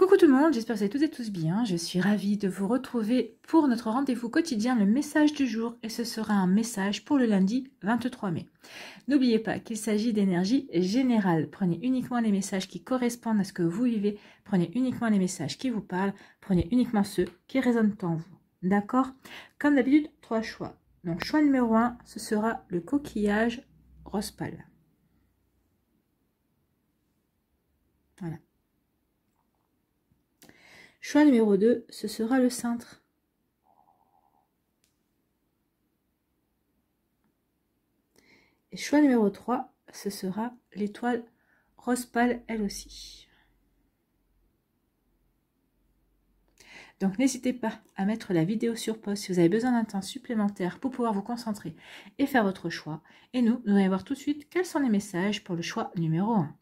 Coucou tout le monde, j'espère que vous êtes toutes et tous bien. Je suis ravie de vous retrouver pour notre rendez-vous quotidien, le message du jour, et ce sera un message pour le lundi 23 mai. N'oubliez pas qu'il s'agit d'énergie générale. Prenez uniquement les messages qui correspondent à ce que vous vivez, prenez uniquement les messages qui vous parlent, prenez uniquement ceux qui résonnent en vous. D'accord Comme d'habitude, trois choix. Donc choix numéro un, ce sera le coquillage rose pâle. Voilà. Choix numéro 2, ce sera le cintre. Et choix numéro 3, ce sera l'étoile rose pâle elle aussi. Donc n'hésitez pas à mettre la vidéo sur pause si vous avez besoin d'un temps supplémentaire pour pouvoir vous concentrer et faire votre choix. Et nous, nous allons voir tout de suite quels sont les messages pour le choix numéro 1.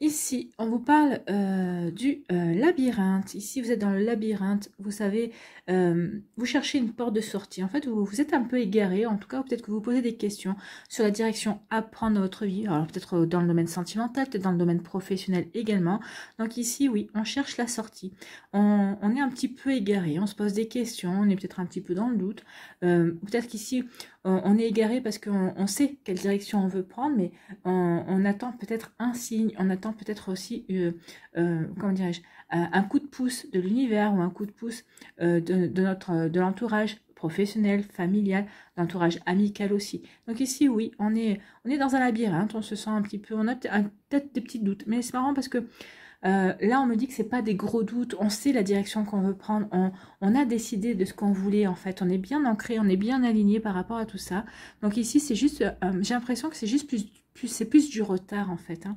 Ici, on vous parle euh, du euh, labyrinthe. Ici, vous êtes dans le labyrinthe, vous savez, euh, vous cherchez une porte de sortie. En fait, vous, êtes un peu égaré, en tout cas, peut-être que vous posez des questions sur la direction à prendre dans votre vie. Alors, peut-être dans le domaine sentimental, peut-être dans le domaine professionnel également. Donc ici, oui, on cherche la sortie. On, est un petit peu égaré, on se pose des questions, on est peut-être un petit peu dans le doute. peut-être qu'ici, on, est égaré parce qu'on sait quelle direction on veut prendre, mais on, on attend peut-être un signe, on attend peut-être aussi, euh, euh, comment dirais-je, euh, un, coup de pouce de l'univers ou un coup de pouce de, notre, de l'entourage professionnel, familial, d'entourage amical aussi. Donc ici, oui, on est, on est dans un labyrinthe, on se sent un petit peu, on a peut-être des petits doutes, mais c'est marrant parce que là, on me dit que c'est pas des gros doutes. On sait la direction qu'on veut prendre. On, a décidé de ce qu'on voulait en fait. On est bien ancré, on est bien aligné par rapport à tout ça. Donc ici, c'est juste, j'ai l'impression que c'est juste plus, c'est plus du retard en fait. Hein.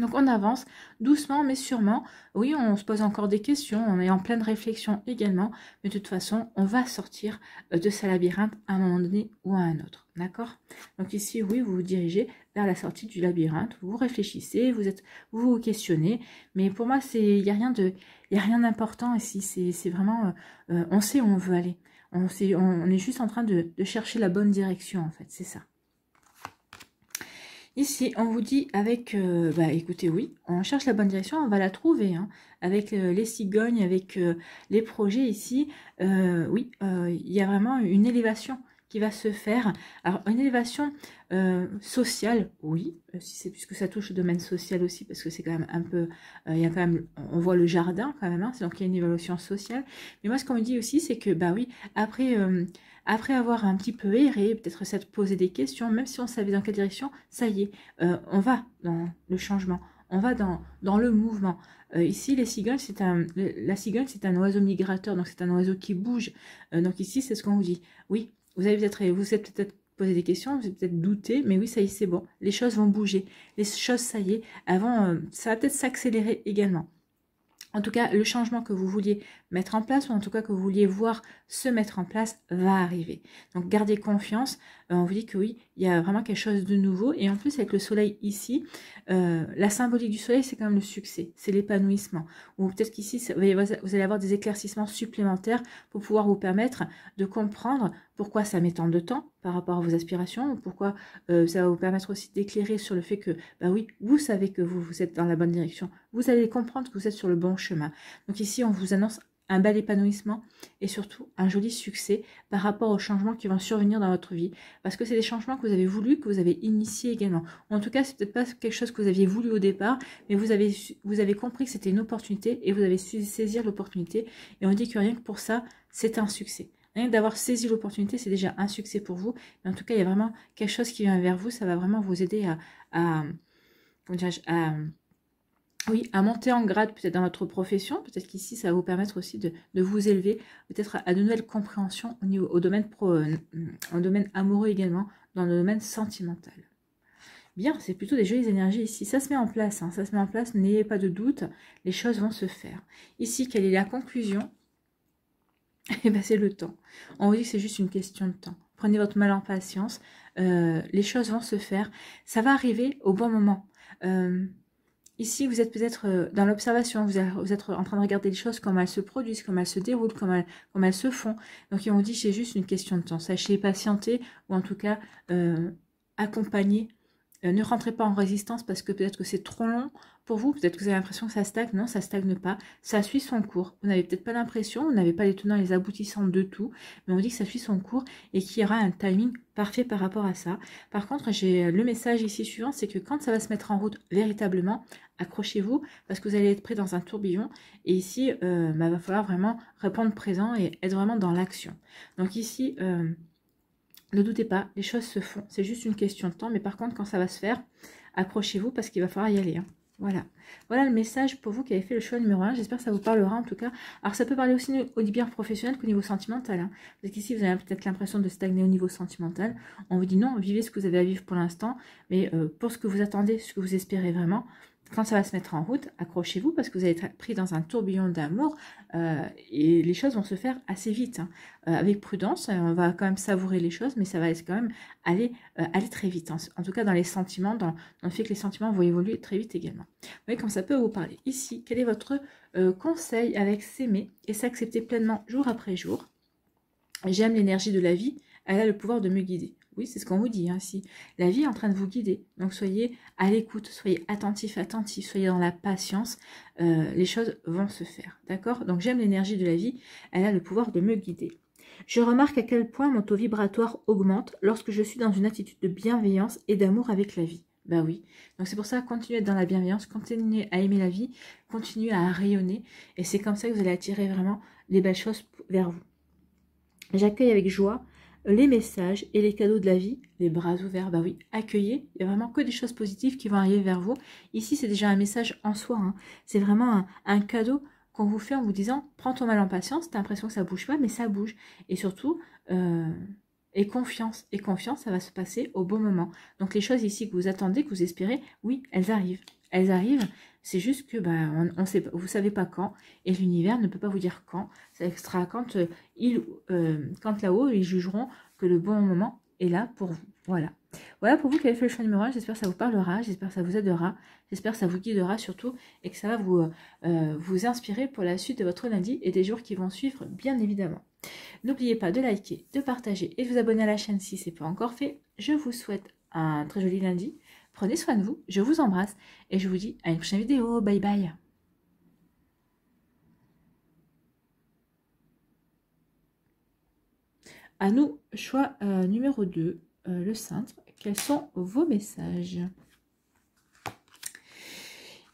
Donc on avance doucement mais sûrement. Oui, on se pose encore des questions, on est en pleine réflexion également, mais de toute façon, on va sortir euh, de ce labyrinthe à un moment donné ou à un autre. D'accord Donc ici, oui, vous vous dirigez vers la sortie du labyrinthe, vous réfléchissez, vous êtes, vous, vous questionnez, mais pour moi, c'est il n'y a rien de, il a rien d'important ici. C'est vraiment, euh, euh, on sait où on veut aller. On, sait, on, est juste en train de chercher la bonne direction en fait, c'est ça. Ici, on vous dit avec, euh, bah écoutez, oui, on cherche la bonne direction, on va la trouver. Hein, avec euh, les cigognes, avec euh, les projets ici, oui, il y a vraiment une élévation qui va se faire. Alors, une élévation euh, social, oui, euh, si c'est puisque ça touche le domaine social aussi, parce que c'est quand même un peu, euh, il quand même, on voit le jardin quand même, hein, donc il y a une évaluation sociale. Mais moi, ce qu'on me dit aussi, c'est que, bah oui, après, après avoir un petit peu erré, peut-être s'être posé des questions, même si on savait dans quelle direction, ça y est, on va dans le changement, on va dans, dans le mouvement. ici, les cigales c'est un, la cigogne, c'est un oiseau migrateur, donc c'est un oiseau qui bouge. donc ici, c'est ce qu'on vous dit. Oui, vous avez peut-être, vous êtes peut-être poser des questions, vous êtes peut-être douté mais oui, ça y est, c'est bon. Les choses vont bouger. Les choses, ça y est, avant, euh, ça va peut-être s'accélérer également. En tout cas, le changement que vous vouliez mettre en place, ou en tout cas que vous vouliez voir se mettre en place, va arriver. Donc gardez confiance, euh, on vous dit que oui, il y a vraiment quelque chose de nouveau. Et en plus avec le soleil ici, euh, la symbolique du soleil, c'est quand même le succès, c'est l'épanouissement. Ou peut-être qu'ici, vous allez avoir des éclaircissements supplémentaires pour pouvoir vous permettre de comprendre pourquoi ça met tant de temps par rapport à vos aspirations, ou pourquoi euh, ça va vous permettre aussi d'éclairer sur le fait que, bah oui, vous savez que vous, vous êtes dans la bonne direction, vous allez comprendre que vous êtes sur le bon chemin. Donc ici, on vous annonce un bel épanouissement et surtout un joli succès par rapport aux changements qui vont survenir dans votre vie. Parce que c'est des changements que vous avez voulu, que vous avez initiés également. En tout cas, c'est peut-être pas quelque chose que vous aviez voulu au départ, mais vous avez, vous avez compris que c'était une opportunité et vous avez su saisir l'opportunité. Et on dit que rien que pour ça, c'est un succès. Rien que d'avoir saisi l'opportunité, c'est déjà un succès pour vous. Mais en tout cas, il y a vraiment quelque chose qui vient vers vous. Ça va vraiment vous aider à, à oui, à monter en grade peut-être dans votre profession, peut-être qu'ici ça va vous permettre aussi de, vous élever, peut-être à, de nouvelles compréhensions au niveau au domaine pro, euh, domaine amoureux également, dans le domaine sentimental. Bien, c'est plutôt des jolies énergies ici. Ça se met en place, hein. ça se met en place, n'ayez pas de doute, les choses vont se faire. Ici, quelle est la conclusion Eh bien, c'est le temps. On vous dit que c'est juste une question de temps. Prenez votre mal en patience, euh, les choses vont se faire, ça va arriver au bon moment. Euh, Ici, vous êtes peut-être euh, dans l'observation, vous êtes en train de regarder les choses, comment elles se produisent, comment elles se déroulent, comment elles, se font. Donc, ils ont dit, c'est juste une question de temps. Sachez patienter, ou en tout cas, euh, accompagner euh, ne rentrez pas en résistance parce que peut-être que c'est trop long pour vous, peut-être que vous avez l'impression que ça stagne. Non, ça stagne pas, ça suit son cours. Vous n'avez peut-être pas l'impression, vous n'avez pas les tenants et les aboutissants de tout, mais on dit que ça suit son cours et qu'il y aura un timing parfait par rapport à ça. Par contre, j'ai euh, le message ici suivant, c'est que quand ça va se mettre en route véritablement, accrochez-vous parce que vous allez être pris dans un tourbillon et ici, il euh, bah, va falloir vraiment répondre présent et être vraiment dans l'action. Donc ici... Ne doutez pas, les choses se font. C'est juste une question de temps. Mais par contre, quand ça va se faire, accrochez-vous parce qu'il va falloir y aller. Hein. Voilà. Voilà le message pour vous qui avez fait le choix numéro 1. J'espère que ça vous parlera en tout cas. Alors ça peut parler aussi au niveau professionnel qu'au niveau sentimental. Hein. Parce qu'ici, vous avez peut-être l'impression de stagner au niveau sentimental. On vous dit non, vivez ce que vous avez à vivre pour l'instant. Mais euh, pour ce que vous attendez, ce que vous espérez vraiment, quand ça va se mettre en route, accrochez-vous parce que vous allez être pris dans un tourbillon d'amour euh, et les choses vont se faire assez vite. Hein. Euh, avec prudence, euh, on va quand même savourer les choses, mais ça va quand même aller, aller très vite. En, tout cas, dans les sentiments, dans, le fait que les sentiments vont évoluer très vite également. Vous voyez comment ça peut vous parler. Ici, quel est votre conseil avec s'aimer et s'accepter pleinement jour après jour J'aime l'énergie de la vie, elle a le pouvoir de me guider. Oui, c'est ce qu'on vous dit hein, La vie est en train de vous guider. Donc soyez à l'écoute, soyez attentif, attentif, soyez dans la patience. Euh, les choses vont se faire. D'accord Donc j'aime l'énergie de la vie. Elle a le pouvoir de me guider. Je remarque à quel point mon taux vibratoire augmente lorsque je suis dans une attitude de bienveillance et d'amour avec la vie. Bah oui. Donc c'est pour ça, continuez à être dans la bienveillance, continuez à aimer la vie, continuez à rayonner. Et c'est comme ça que vous allez attirer vraiment les belles choses vers vous. J'accueille avec joie les messages et les cadeaux de la vie, les bras ouverts, bah oui, accueillez. Il n'y a vraiment que des choses positives qui vont arriver vers vous. Ici, c'est déjà un message en soi. Hein. C'est vraiment un, cadeau qu'on vous fait en vous disant prends ton mal en patience, t'as l'impression que ça bouge pas, mais ça bouge. Et surtout, euh, et confiance. Et confiance, ça va se passer au bon moment. Donc les choses ici que vous attendez, que vous espérez, oui, elles arrivent. Elles arrivent c'est juste que ben, on, sait, vous ne savez pas quand, et l'univers ne peut pas vous dire quand. Ça sera quand, euh, euh, quand là-haut, ils jugeront que le bon moment est là pour vous. Voilà. Voilà pour vous qui avez fait le choix numéro 1. J'espère que ça vous parlera, j'espère que ça vous aidera, j'espère que ça vous guidera surtout et que ça va vous, euh, vous inspirer pour la suite de votre lundi et des jours qui vont suivre, bien évidemment. N'oubliez pas de liker, de partager et de vous abonner à la chaîne si ce n'est pas encore fait. Je vous souhaite un très joli lundi Prenez soin de vous, je vous embrasse et je vous dis à une prochaine vidéo. Bye bye À nous, choix euh, numéro 2, euh, le cintre. Quels sont vos messages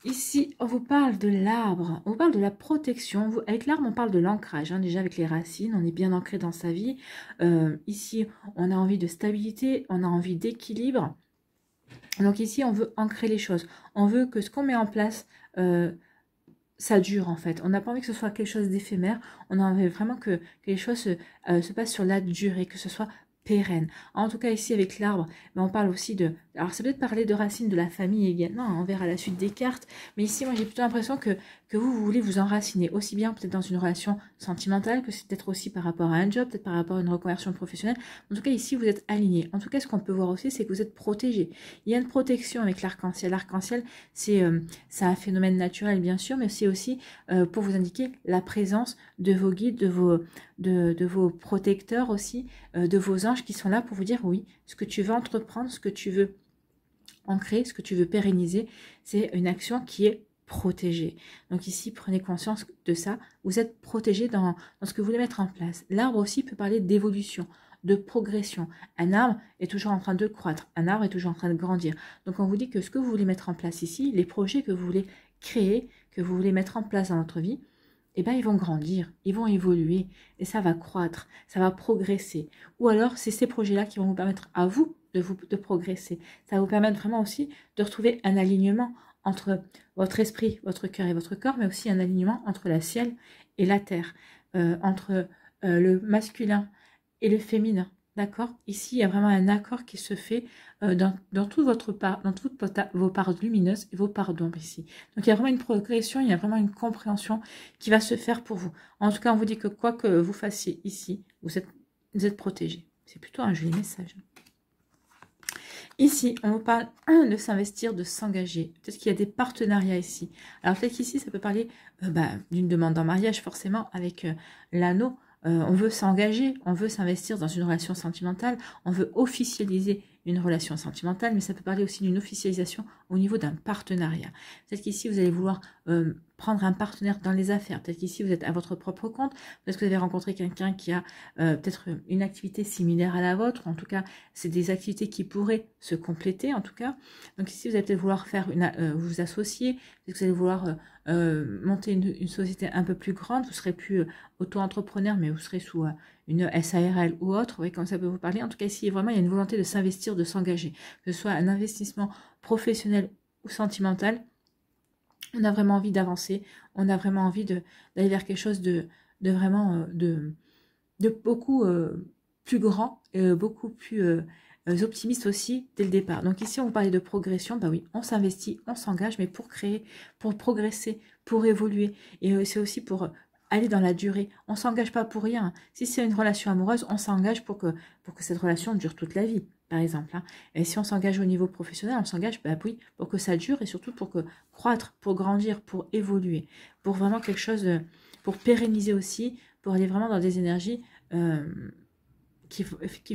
Ici, on vous parle de l'arbre, on vous parle de la protection. avec l'arbre, on parle de l'ancrage. Hein. déjà, avec les racines, on est bien ancré dans sa vie. Euh, ici, on a envie de stabilité, on a envie d'équilibre. Donc ici, on veut ancrer les choses. On veut que ce qu'on met en place, euh, ça dure en fait. On n'a pas envie que ce soit quelque chose d'éphémère. On a envie vraiment que, les choses se, euh, se, passent sur la durée, que ce soit pérenne. En tout cas, ici, avec l'arbre, ben, on parle aussi de... Alors, ça peut être parler de racines de la famille également, hein, on verra à la suite des cartes, mais ici, moi, j'ai plutôt l'impression que, que vous, vous, voulez vous enraciner, aussi bien peut-être dans une relation sentimentale, que c'est peut-être aussi par rapport à un job, peut-être par rapport à une reconversion professionnelle. En tout cas, ici, vous êtes aligné. En tout cas, ce qu'on peut voir aussi, c'est que vous êtes protégé. Il y a une protection avec l'arc-en-ciel. L'arc-en-ciel, c'est euh, un phénomène naturel, bien sûr, mais c'est aussi euh, pour vous indiquer la présence de vos guides, de vos, de, de vos protecteurs aussi, euh, de vos anges qui sont là pour vous dire oui, ce que tu veux entreprendre, ce que tu veux ancrer, ce que tu veux pérenniser, c'est une action qui est protégée. » Donc ici, prenez conscience de ça. Vous êtes protégé dans, dans, ce que vous voulez mettre en place. L'arbre aussi peut parler d'évolution, de progression. Un arbre est toujours en train de croître. Un arbre est toujours en train de grandir. Donc on vous dit que ce que vous voulez mettre en place ici, les projets que vous voulez créer, que vous voulez mettre en place dans votre vie, et eh bien ils vont grandir, ils vont évoluer, et ça va croître, ça va progresser. Ou alors, c'est ces projets-là qui vont vous permettre à vous de, vous de progresser. Ça va vous permettre vraiment aussi de retrouver un alignement entre votre esprit, votre cœur et votre corps, mais aussi un alignement entre la ciel et la terre, euh, entre euh, le masculin et le féminin, D'accord Ici, il y a vraiment un accord qui se fait euh, dans, toute votre part, dans toutes vos parts lumineuses et vos parts d'ombre ici. Donc, il y a vraiment une progression, il y a vraiment une compréhension qui va se faire pour vous. En tout cas, on vous dit que quoi que vous fassiez ici, vous êtes, protégé. C'est plutôt un joli message. Ici, on vous parle de s'investir, de s'engager. Peut-être qu'il y a des partenariats ici. Alors peut-être qu'ici, ça peut parler euh, bah, d'une demande en mariage, forcément, avec euh, l'anneau. Euh, on veut s'engager, on veut s'investir dans une relation sentimentale, on veut officialiser une relation sentimentale, mais ça peut parler aussi d'une officialisation au niveau d'un partenariat. Peut-être qu'ici, vous allez vouloir euh, prendre un partenaire dans les affaires. Peut-être qu'ici, vous êtes à votre propre compte. Peut-être que vous avez rencontré quelqu'un qui a euh, peut-être une activité similaire à la vôtre. En tout cas, c'est des activités qui pourraient se compléter, en tout cas. Donc ici, vous allez vouloir faire une, euh, vous associer. vous allez vouloir monter une, société un peu plus grande. Vous serez plus auto-entrepreneur, mais vous serez sous une SARL ou autre. Vous comme ça peut vous parler. En tout cas, ici, vraiment, il y a une volonté de s'investir, de s'engager. Que ce soit un investissement professionnelle ou sentimental, on a vraiment envie d'avancer, on a vraiment envie d'aller vers quelque chose de, de vraiment euh, de, beaucoup euh, plus grand et euh, beaucoup plus optimiste aussi dès le départ. Donc ici on parlait de progression, bah oui, on s'investit, on s'engage, mais pour créer, pour progresser, pour évoluer, et c'est aussi pour aller dans la durée. On ne s'engage pas pour rien. Si c'est une relation amoureuse, on s'engage pour que, pour que cette relation dure toute la vie par exemple. Hein. Et si on s'engage au niveau professionnel, on s'engage, bah oui, pour que ça dure et surtout pour que croître, pour grandir, pour évoluer, pour vraiment quelque chose, pour pérenniser aussi, pour aller vraiment dans des énergies euh, qui,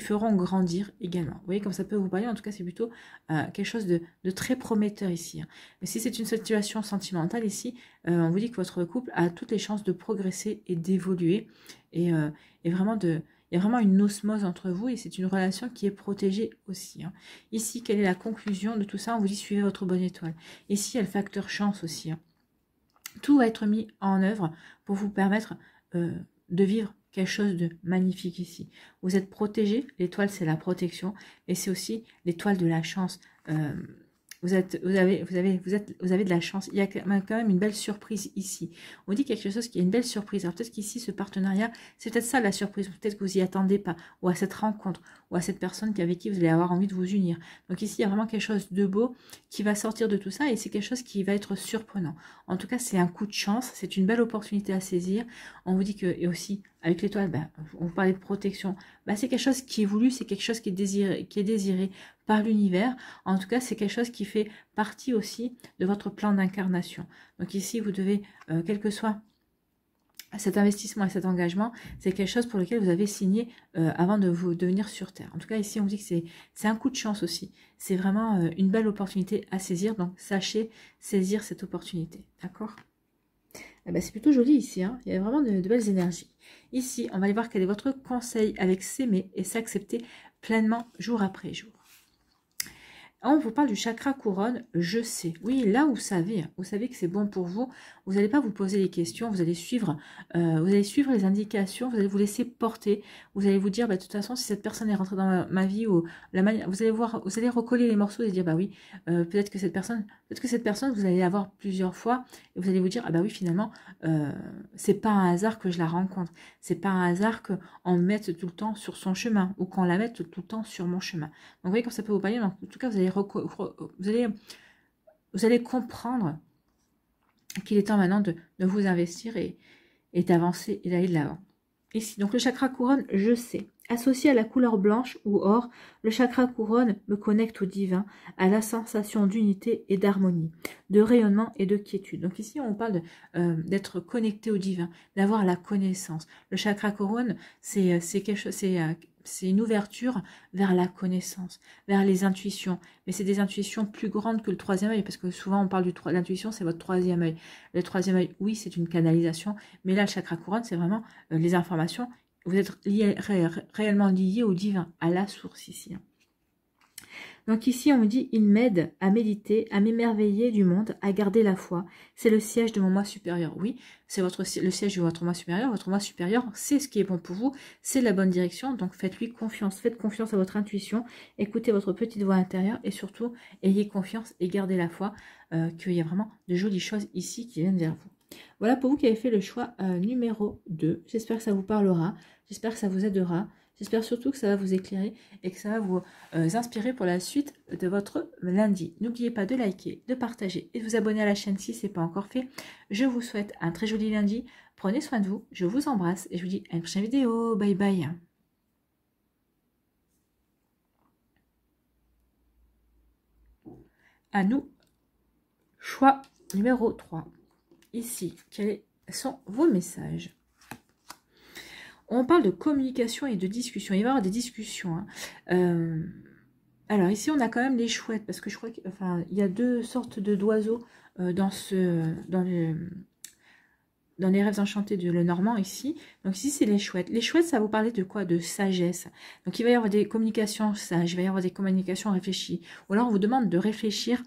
feront grandir également. Vous voyez, comme ça peut vous parler, en tout cas, c'est plutôt euh, quelque chose de, de, très prometteur ici. Hein. Mais si c'est une situation sentimentale ici, euh, on vous dit que votre couple a toutes les chances de progresser et d'évoluer et vraiment de il y a vraiment une osmose entre vous et c'est une relation qui est protégée aussi. Hein. Ici, quelle est la conclusion de tout ça On vous dit suivez votre bonne étoile. Ici, il y a le facteur chance aussi. Hein. Tout va être mis en œuvre pour vous permettre euh, de vivre quelque chose de magnifique ici. Vous êtes protégé, l'étoile c'est la protection, et c'est aussi l'étoile de la chance. Euh, vous, vous, avez, vous, avez, vous, avez de la chance. Il y a quand même une belle surprise ici. On dit quelque chose qui est une belle surprise. Alors peut-être qu'ici, ce partenariat, c'est peut-être ça la surprise. Peut-être que vous n'y attendez pas. Ou à cette rencontre ou à cette personne avec qui vous allez avoir envie de vous unir. Donc ici, il y a vraiment quelque chose de beau qui va sortir de tout ça et c'est quelque chose qui va être surprenant. En tout cas, c'est un coup de chance, c'est une belle opportunité à saisir. On vous dit que, et aussi, avec l'étoile, bah, on vous parlait de protection, bah, c'est quelque chose qui est voulu, c'est quelque chose qui est désiré, qui est désiré par l'univers. En tout cas, c'est quelque chose qui fait partie aussi de votre plan d'incarnation. Donc ici, vous devez, euh, quel que soit cet investissement et cet engagement, c'est quelque chose pour lequel vous avez signé euh, avant de vous devenir sur Terre. En tout cas, ici, on vous dit que c'est un coup de chance aussi. C'est vraiment euh, une belle opportunité à saisir. Donc, sachez saisir cette opportunité. D'accord eh ben, C'est plutôt joli ici. Hein. Il y a vraiment de, de, belles énergies. Ici, on va aller voir quel est votre conseil avec s'aimer et s'accepter pleinement jour après jour. Ah, on vous parle du chakra couronne, je sais. Oui, là, vous savez, vous savez que c'est bon pour vous. Vous n'allez pas vous poser les questions, vous allez suivre, euh, vous allez suivre les indications, vous allez vous laisser porter. Vous allez vous dire, bah, de toute façon, si cette personne est rentrée dans ma, vie ou la vous allez voir, vous allez recoller les morceaux et dire, bah oui, euh, peut-être que cette personne, peut-être que cette personne, vous allez la voir plusieurs fois et vous allez vous dire, ah bah oui, finalement, euh, c'est pas un hasard que je la rencontre. C'est pas un hasard qu'on me mette tout le temps sur son chemin ou qu'on la mette tout le temps sur mon chemin. Donc, vous voyez comme ça peut vous parler. en tout cas, vous allez vous allez, comprendre qu'il est temps maintenant de, vous investir et, d'avancer et d'aller de l'avant. Ici, donc le chakra couronne, je sais. Associé à la couleur blanche ou or, le chakra couronne me connecte au divin, à la sensation d'unité et d'harmonie, de rayonnement et de quiétude. Donc ici, on parle euh, d'être connecté au divin, d'avoir la connaissance. Le chakra couronne, c'est euh, quelque chose, c'est euh, c'est une ouverture vers la connaissance, vers les intuitions. Mais c'est des intuitions plus grandes que le troisième œil, parce que souvent on parle du l'intuition, c'est votre troisième œil. Le troisième œil, oui, c'est une canalisation, mais là, le chakra couronne, c'est vraiment euh, les informations. Vous êtes réellement lié au divin, à la source ici. Hein. Donc ici, on me dit, il m'aide à méditer, à m'émerveiller du monde, à garder la foi. C'est le siège de mon moi supérieur. Oui, c'est votre le siège de votre moi supérieur. Votre moi supérieur, c'est ce qui est bon pour vous, c'est la bonne direction. Donc faites-lui confiance, faites confiance à votre intuition, écoutez votre petite voix intérieure et surtout, ayez confiance et gardez la foi euh, qu'il y a vraiment de jolies choses ici qui viennent vers vous. Voilà pour vous qui avez fait le choix euh, numéro 2. J'espère que ça vous parlera, j'espère que ça vous aidera. J'espère surtout que ça va vous éclairer et que ça va vous euh, inspirer pour la suite de votre lundi. N'oubliez pas de liker, de partager et de vous abonner à la chaîne si ce n'est pas encore fait. Je vous souhaite un très joli lundi. Prenez soin de vous. Je vous embrasse et je vous dis à une prochaine vidéo. Bye bye. À nous, choix numéro 3. Ici, quels sont vos messages on parle de communication et de discussion. Il va y avoir des discussions. Hein. Euh, alors ici, on a quand même les chouettes, parce que je crois qu'il y a deux sortes d'oiseaux de, euh, dans, ce, dans, le, dans les rêves enchantés de le Normand ici. Donc ici, c'est les chouettes. Les chouettes, ça vous parlait de quoi De sagesse. Donc il va y avoir des communications sages, il va y avoir des communications réfléchies. Ou alors on vous demande de réfléchir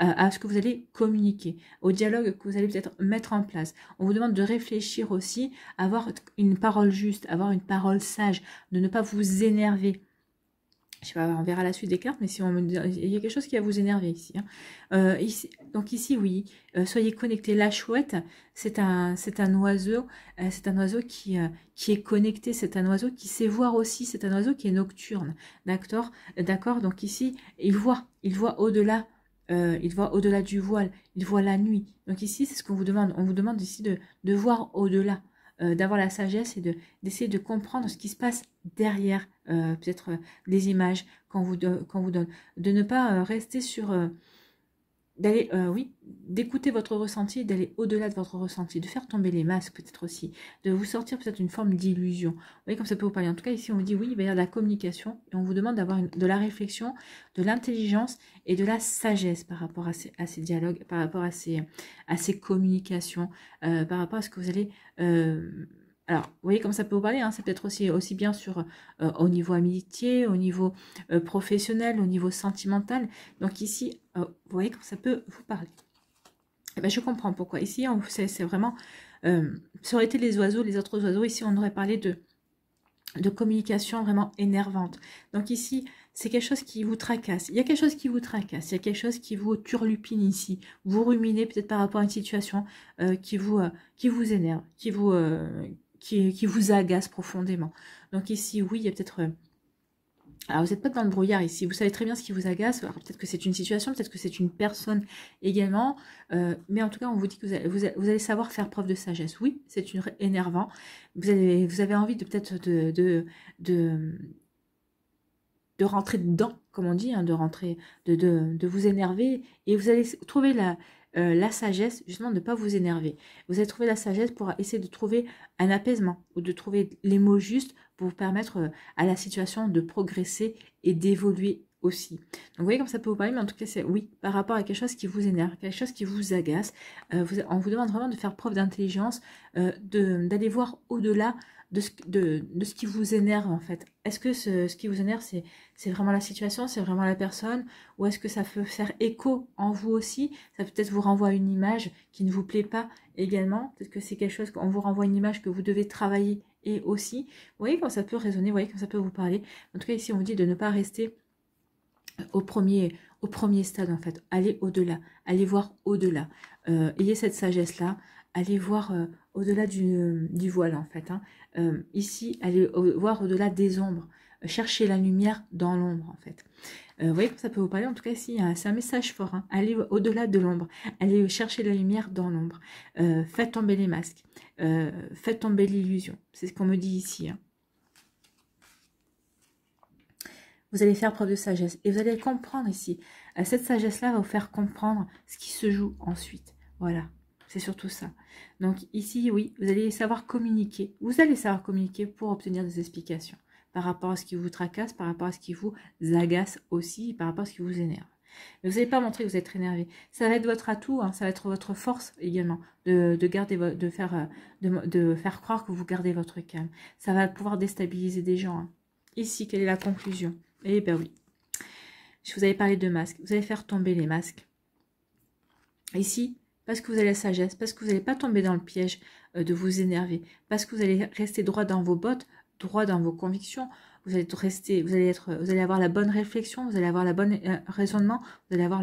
euh, à ce que vous allez communiquer, au dialogue que vous allez peut-être mettre en place. On vous demande de réfléchir aussi, à avoir une parole juste, avoir une parole sage, de ne pas vous énerver je sais pas, on verra la suite des cartes, mais si on me il y a quelque chose qui va vous énerver ici. Hein. Euh, donc ici, oui, euh, soyez connectés. La chouette, c'est un, c'est un oiseau, euh, c'est un oiseau qui, qui est connecté, c'est un oiseau qui sait voir aussi, c'est un oiseau qui est nocturne, d'accord, d'accord. Donc ici, il voit, il voit au-delà, il voit au-delà du voile, il voit la nuit. Donc ici, c'est ce qu'on vous demande, on vous demande ici de voir au-delà, euh, d'avoir la sagesse et de d'essayer de comprendre ce qui se passe derrière euh, peut-être euh, les images vous, qu'on vous donne, de ne pas rester sur d'aller, euh, oui, d'écouter votre ressenti, d'aller au-delà de votre ressenti, de faire tomber les masques peut-être aussi, de vous sortir peut-être une forme d'illusion. Vous voyez comme ça peut vous parler. En tout cas, ici, on vous dit oui, il va y avoir de la communication et on vous demande d'avoir de la réflexion, de l'intelligence et de la sagesse par rapport à ces, dialogues, par rapport à ces, à ces communications, euh, par rapport à ce que vous allez euh, alors, vous voyez comme ça peut vous parler, Ça hein, peut-être aussi, aussi bien sur euh, au niveau amitié, au niveau euh, professionnel, au niveau sentimental. Donc ici, euh, vous voyez comme ça peut vous parler. Et eh ben, je comprends pourquoi. Ici, c'est vraiment... ça aurait été les oiseaux, les autres oiseaux. Ici, on aurait parlé de, de communication vraiment énervante. Donc ici, c'est quelque chose qui vous tracasse. Il y a quelque chose qui vous tracasse, il y a quelque chose qui vous turlupine ici. Vous ruminez peut-être par rapport à une situation qui, vous, qui vous énerve, qui vous, qui, vous agace profondément. Donc ici, oui, il y a peut-être... Euh, alors, vous n'êtes pas dans le brouillard ici, vous savez très bien ce qui vous agace, peut-être que c'est une situation, peut-être que c'est une personne également, euh, mais en tout cas, on vous dit que vous allez, vous allez savoir faire preuve de sagesse. Oui, c'est énervant, vous avez, vous avez envie de peut-être de, de, de, rentrer dedans, comme on dit, hein, de rentrer, de, de, vous énerver, et vous allez trouver la, euh, la sagesse, justement, de ne pas vous énerver. Vous allez trouver la sagesse pour essayer de trouver un apaisement ou de trouver les mots justes pour permettre euh, à la situation de progresser et d'évoluer aussi. Donc vous voyez comme ça peut vous parler, mais en tout cas c'est oui, par rapport à quelque chose qui vous énerve, quelque chose qui vous agace, euh, on vous demande vraiment de faire preuve d'intelligence, d'aller voir au-delà de ce, qui vous énerve en fait. Est-ce que ce, qui vous énerve, c'est vraiment la situation, c'est vraiment la personne Ou est-ce que ça peut faire écho en vous aussi Ça peut-être vous renvoie une image qui ne vous plaît pas également. Peut-être que c'est quelque chose qu'on vous renvoie une image que vous devez travailler et aussi. Vous voyez comme ça peut résonner, vous voyez comme ça peut vous parler. En tout cas, ici, on vous dit de ne pas rester euh, au premier, au premier stade, en fait. Allez au-delà, allez voir au-delà. Euh, ayez cette sagesse-là, allez voir euh, au-delà euh, du, voile en fait. Hein. Euh, ici, allez voir au-delà des ombres. Euh, Cherchez la lumière dans l'ombre en fait. vous voyez ça peut vous parler, en tout cas ici, hein, c'est un message fort. Hein. Allez au-delà de l'ombre, allez chercher la lumière dans l'ombre. faites tomber les masques, faites tomber l'illusion. C'est ce qu'on me dit ici. Vous allez faire preuve de sagesse et vous allez comprendre ici. Cette sagesse-là va vous faire comprendre ce qui se joue ensuite. Voilà. C'est surtout ça. Donc ici, oui, vous allez savoir communiquer. Vous allez savoir communiquer pour obtenir des explications par rapport à ce qui vous tracasse, par rapport à ce qui vous agace aussi, par rapport à ce qui vous énerve. Mais vous n'allez pas montrer que vous êtes énervé. Ça va être votre atout, hein. ça va être votre force également de, garder de faire euh, de, faire croire que vous gardez votre calme. Ça va pouvoir déstabiliser des gens. Hein. Ici, quelle est la conclusion Eh ben oui. Je vous avais parlé de masques. Vous allez faire tomber les masques. Ici, parce que vous avez la sagesse, parce que vous n'allez pas tomber dans le piège euh, de vous énerver, parce que vous allez rester droit dans vos bottes, droit dans vos convictions, vous allez rester, vous allez être, vous allez avoir la bonne réflexion, vous allez avoir la bonne euh, raisonnement, vous allez avoir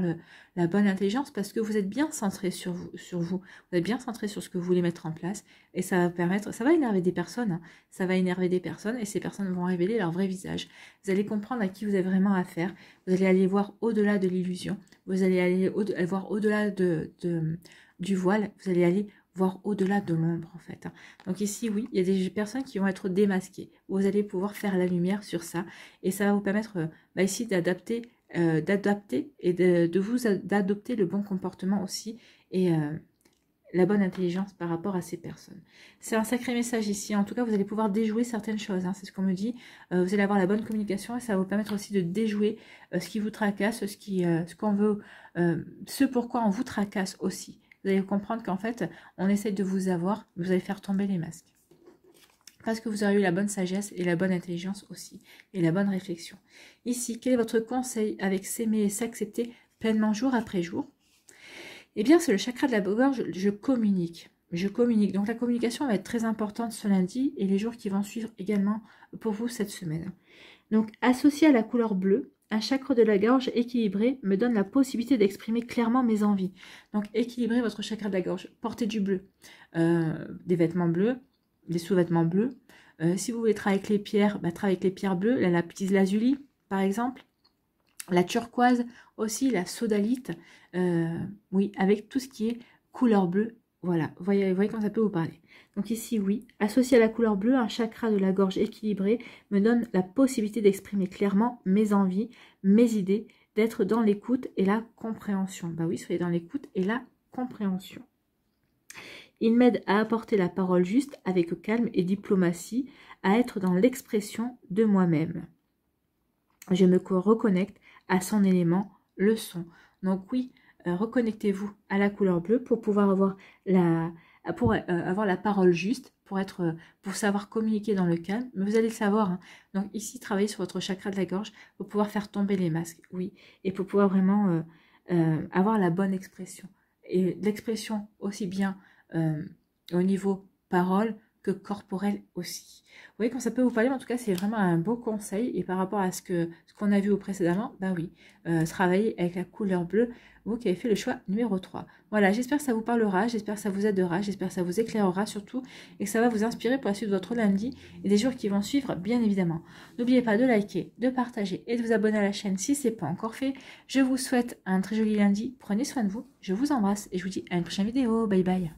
la bonne intelligence parce que vous êtes bien centré sur vous, sur vous, vous êtes bien centré sur ce que vous voulez mettre en place et ça va permettre, ça va énerver des personnes, hein. ça va énerver des personnes et ces personnes vont révéler leur vrai visage. Vous allez comprendre à qui vous avez vraiment affaire, vous allez aller voir au-delà de l'illusion, vous allez aller voir au-delà de, du voile, vous allez aller voire au-delà de l'ombre en fait. Hein. Donc ici, oui, il y a des personnes qui vont être démasquées. Vous allez pouvoir faire la lumière sur ça et ça va vous permettre euh, bah, ici d'adapter euh, d'adapter et de, vous d'adopter le bon comportement aussi et euh, la bonne intelligence par rapport à ces personnes. C'est un sacré message ici. En tout cas, vous allez pouvoir déjouer certaines choses. Hein. C'est ce qu'on me dit. vous allez avoir la bonne communication et ça va vous permettre aussi de déjouer ce qui vous tracasse, ce qui, ce qu'on veut, ce pourquoi on vous tracasse aussi vous allez comprendre qu'en fait, on essaie de vous avoir, vous allez faire tomber les masques. Parce que vous aurez eu la bonne sagesse et la bonne intelligence aussi, et la bonne réflexion. Ici, quel est votre conseil avec s'aimer et s'accepter pleinement jour après jour Eh bien, c'est le chakra de la gorge, je communique je communique. Donc la communication va être très importante ce lundi et les jours qui vont suivre également pour vous cette semaine. Donc associé à la couleur bleue, un chakra de la gorge équilibré me donne la possibilité d'exprimer clairement mes envies. Donc équilibrez votre chakra de la gorge, portez du bleu, euh, des vêtements bleus, des sous-vêtements bleus. Euh, si vous voulez travailler avec les pierres, bah, travaillez avec les pierres bleues, la lapis lazuli par exemple, la turquoise aussi, la sodalite, euh, oui, avec tout ce qui est couleur bleue, voilà, vous voyez, voyez comment ça peut vous parler. Donc ici, oui, associé à la couleur bleue, un chakra de la gorge équilibré me donne la possibilité d'exprimer clairement mes envies, mes idées, d'être dans l'écoute et la compréhension. Bah oui, soyez dans l'écoute et la compréhension. Il m'aide à apporter la parole juste avec calme et diplomatie, à être dans l'expression de moi-même. Je me reconnecte à son élément, le son. Donc oui, euh, reconnectez-vous à la couleur bleue pour pouvoir avoir la, pour, euh, avoir la parole juste, pour, être, pour savoir communiquer dans le calme. Mais vous allez le savoir. Hein. Donc ici, travaillez sur votre chakra de la gorge pour pouvoir faire tomber les masques, oui. Et pour pouvoir vraiment euh, avoir la bonne expression. Et l'expression aussi bien au niveau parole que corporel aussi. Vous voyez quand ça peut vous parler, en tout cas c'est vraiment un beau conseil et par rapport à ce que ce qu'on a vu au précédemment, ben oui, travailler avec la couleur bleue, qui avez fait le choix numéro 3. Voilà, j'espère que ça vous parlera, j'espère que ça vous aidera, j'espère que ça vous éclairera surtout et que ça va vous inspirer pour la suite de votre lundi et des jours qui vont suivre, bien évidemment. N'oubliez pas de liker, de partager et de vous abonner à la chaîne si ce n'est pas encore fait. Je vous souhaite un très joli lundi, prenez soin de vous, je vous embrasse et je vous dis à une prochaine vidéo. Bye bye